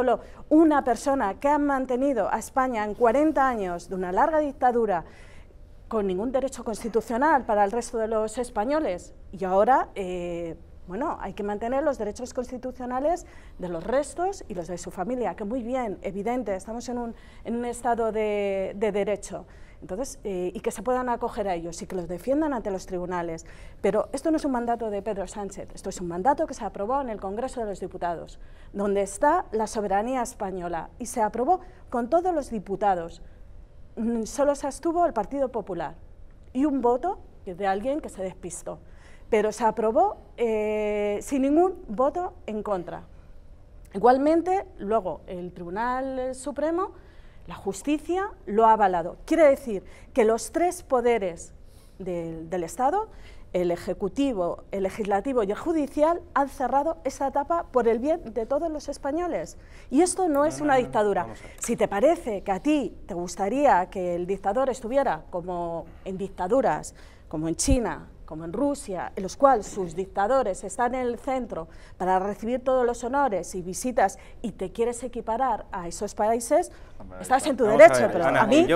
Solo una persona que ha mantenido a España en 40 años de una larga dictadura con ningún derecho constitucional para el resto de los españoles y ahora eh, bueno, hay que mantener los derechos constitucionales de los restos y los de su familia, que muy bien, evidente, estamos en un, estado de, derecho. Entonces, eh, y que se puedan acoger a ellos y que los defiendan ante los tribunales. Pero esto no es un mandato de Pedro Sánchez, esto es un mandato que se aprobó en el Congreso de los Diputados, donde está la soberanía española y se aprobó con todos los diputados. Mm, solo se abstuvo el Partido Popular y un voto de alguien que se despistó pero se aprobó eh, sin ningún voto en contra. Igualmente, luego el Tribunal Supremo, la justicia, lo ha avalado. Quiere decir que los tres poderes del, Estado, el Ejecutivo, el Legislativo y el Judicial, han cerrado esa etapa por el bien de todos los españoles. Y esto no, es una dictadura. Si te parece que a ti te gustaría que el dictador estuviera como en dictaduras, como en China, como en Rusia, en los cuales sus dictadores están en el centro para recibir todos los honores y visitas y te quieres equiparar a esos países, estás en tu derecho, pero a mí